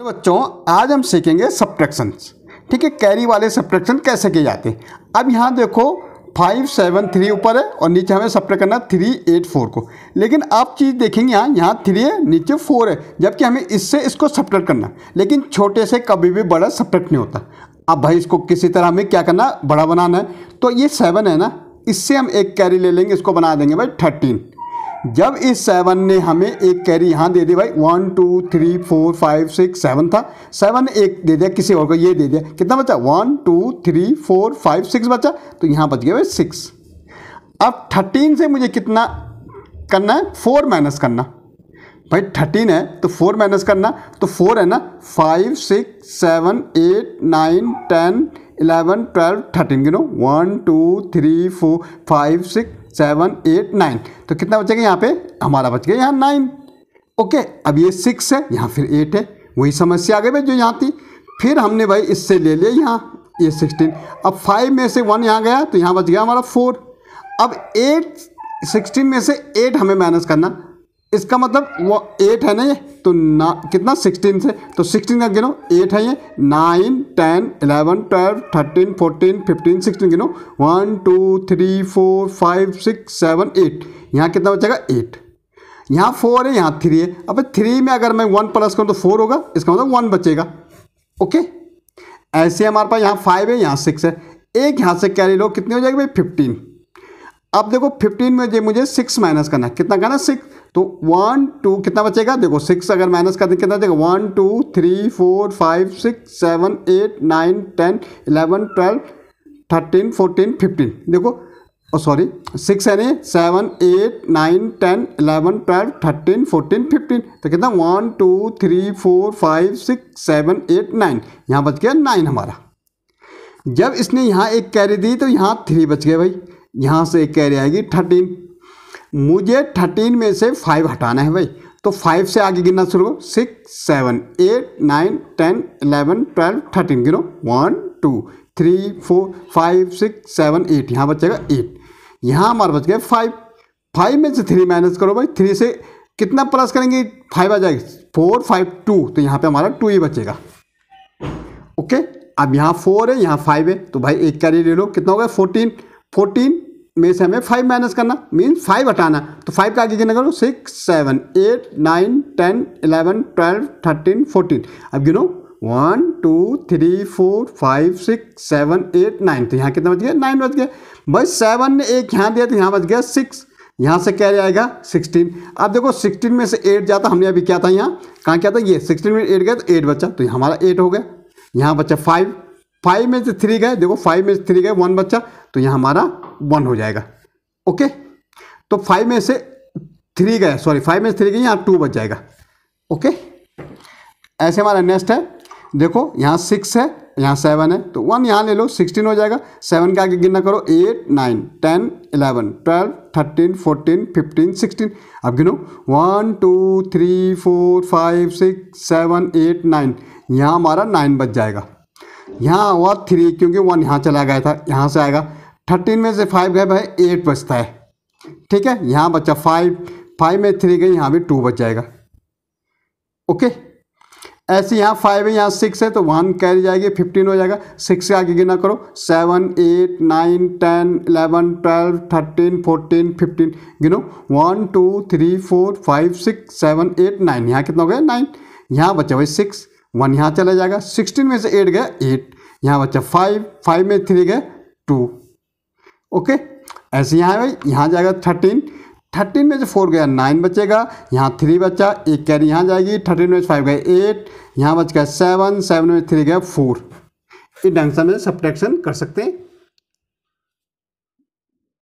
तो बच्चों आज हम सीखेंगे सब्ट्रैक्शन ठीक है कैरी वाले सब्ट्रैक्शन कैसे किए जाते हैं अब यहाँ देखो फाइव सेवन थ्री ऊपर है और नीचे हमें सब्ट्रैक्ट करना थ्री एट फोर को लेकिन आप चीज़ देखेंगे यहाँ यहाँ थ्री है नीचे फोर है जबकि हमें इससे इसको सब्ट्रैक्ट करना लेकिन छोटे से कभी भी बड़ा सब्ट्रैक्ट नहीं होता अब भाई इसको किसी तरह हमें क्या करना बड़ा बनाना है तो ये सेवन है ना इससे हम एक कैरी ले लेंगे इसको बना देंगे भाई थर्टीन जब इस सेवन ने हमें एक कैरी यहाँ दे दी भाई one two three four five six seven था सेवन एक दे दिया किसी और को ये दे दिया कितना बचा one two three four five six बचा तो यहाँ बच गया भाई सिक्स अब थर्टीन से मुझे कितना करना है फोर माइनस करना भाई थर्टीन है तो फोर माइनस करना तो फोर है ना five six seven eight nine ten eleven twelve thirteen गिनो one two three four five six seven eight nine तो कितना बचेगा यहाँ पे हमारा बच गया यहाँ नाइन ओके अब ये सिक्स है यहाँ फिर एट है वही समस्या आ गई भाई जो यहाँ थी फिर हमने भाई इससे ले लिया यहाँ ये सिक्सटीन अब फाइव में से वन यहाँ गया तो यहाँ बच गया हमारा फोर अब एट सिक्सटीन में से एट हमें माइनस करना इसका मतलब वो एट है ना ये तो ना कितना सिक्सटीन से तो सिक्सटीन का गिनो एट है ये nine ten eleven twelve thirteen fourteen fifteen sixteen गिनो one two three four five six seven eight यहाँ कितना बचेगा एट यहाँ फोर है यहाँ थ्री है अब थ्री में अगर मैं वन प्लस करूँ तो फोर होगा इसका मतलब वन बचेगा ओके ऐसे हमारे पास यहाँ फाइव है यहाँ सिक्स है एक यहाँ से कैरी लो कितनी हो जाएगी भाई फिफ्टीन अब देखो फिफ्टीन में मुझे सिक्स माइनस करना है कितना करना सिक्स तो वन टू कितना बचेगा देखो सिक्स अगर माइनस कर दें कितना देखो one two three four five six seven eight nine ten eleven twelve thirteen fourteen fifteen देखो सॉरी सिक्स यानी seven eight nine ten eleven twelve thirteen fourteen fifteen तो कितना one two three four five six seven eight nine यहाँ बच गया nine हमारा जब इसने यहाँ एक कैरी दी तो यहाँ थ्री बच गया भाई यहाँ से एक कैरी आएगी थर्टीन मुझे थर्टीन में से फाइव हटाना है भाई तो फाइव से आगे गिनना शुरू करो six seven eight nine ten eleven twelve thirteen गिनो one two three four five six seven eight यहाँ बचेगा एट यहाँ हमारे बच गए फाइव फाइव में से थ्री माइनस करो भाई थ्री से कितना प्लस करेंगे फाइव आ जाएगा फोर फाइव टू तो यहाँ पे हमारा टू ही बचेगा ओके अब यहाँ फोर है यहाँ फाइव है तो भाई एक कैरी ले लो कितना हो गया फोर्टीन फोर्टीन में से हमें फाइव माइनस करना मीन फाइव हटाना तो फाइव का आगे गिना करो six seven eight nine ten eleven twelve thirteen fourteen अब गिनो one two three four five six seven eight nine तो यहाँ कितना बच गया नाइन बच गया भाई सेवन ने एक यहाँ दिया तो यहाँ बच गया सिक्स यहाँ से क्या जाएगा सिक्सटीन अब देखो सिक्सटीन में से एट जाता हमने अभी क्या था यहाँ कहाँ क्या था ये सिक्सटीन में एट गया तो एट बच्चा तो हमारा एट हो गया यहाँ बच्चा फाइव फाइव में से थ्री गए देखो फाइव में से थ्री गए वन बच्चा तो यहाँ हमारा वन हो जाएगा ओके तो फाइव में से थ्री गए सॉरी फाइव में से थ्री गए यहाँ टू बच जाएगा ओके ऐसे हमारा नेक्स्ट है देखो यहाँ सिक्स है यहाँ सेवन है तो वन यहाँ ले लो सिक्सटीन हो जाएगा सेवन के आगे गिनना करो eight nine ten eleven twelve thirteen fourteen fifteen sixteen अब गिनो one two three four five six seven eight nine यहाँ हमारा नाइन बच जाएगा यहाँ हुआ थ्री क्योंकि वन यहाँ चला गया था यहाँ से आएगा थर्टीन में से फाइव गए भाई एट बचता है ठीक है यहाँ बचा फाइव फाइव में थ्री गई यहाँ भी टू बच जाएगा ओके ऐसे यहाँ फाइव है यहाँ सिक्स है तो वन कैरी जाएगी फिफ्टीन हो जाएगा सिक्स से आगे गिना करो seven eight nine ten eleven twelve thirteen fourteen fifteen गिनो one two three four five six seven eight nine यहाँ कितना हो गया नाइन यहाँ बचा भाई सिक्स वन यहाँ चला जाएगा सिक्सटीन में से एट गया एट यहाँ बचा फाइव फाइव में थ्री गए टू ओके ऐसे यहाँ भाई यहाँ जाएगा थर्टीन थर्टीन में जो फोर गया नाइन बचेगा यहाँ थ्री बचा एक कैरी यहाँ जाएगी थर्टीन में फाइव गए एट यहाँ बच गया सेवन सेवन में थ्री गया फोर इस ढंग से हम सब्ट्रैक्शन कर सकते हैं